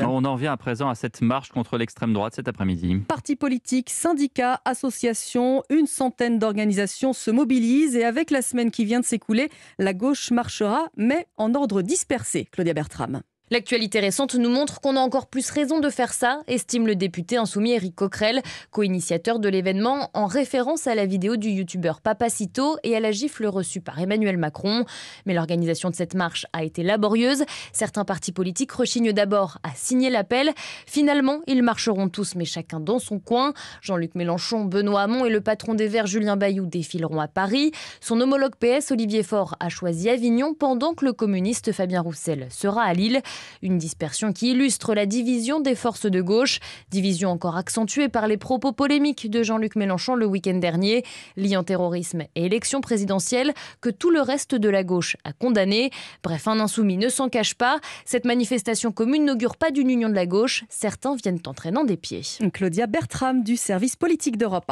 On en vient à présent à cette marche contre l'extrême droite cet après-midi. Partis politiques, syndicats, associations, une centaine d'organisations se mobilisent et avec la semaine qui vient de s'écouler, la gauche marchera, mais en ordre dispersé. Claudia Bertram. L'actualité récente nous montre qu'on a encore plus raison de faire ça, estime le député insoumis Eric Coquerel, co-initiateur de l'événement, en référence à la vidéo du youtubeur Papacito et à la gifle reçue par Emmanuel Macron. Mais l'organisation de cette marche a été laborieuse. Certains partis politiques rechignent d'abord à signer l'appel. Finalement, ils marcheront tous, mais chacun dans son coin. Jean-Luc Mélenchon, Benoît Hamon et le patron des Verts Julien Bayou défileront à Paris. Son homologue PS Olivier Faure a choisi Avignon pendant que le communiste Fabien Roussel sera à Lille. Une dispersion qui illustre la division des forces de gauche, division encore accentuée par les propos polémiques de Jean-Luc Mélenchon le week-end dernier, liant terrorisme et élection présidentielle que tout le reste de la gauche a condamné. Bref, un insoumis ne s'en cache pas. Cette manifestation commune n'augure pas d'une union de la gauche. Certains viennent entraînant des pieds. Claudia Bertram du service politique d'Europe.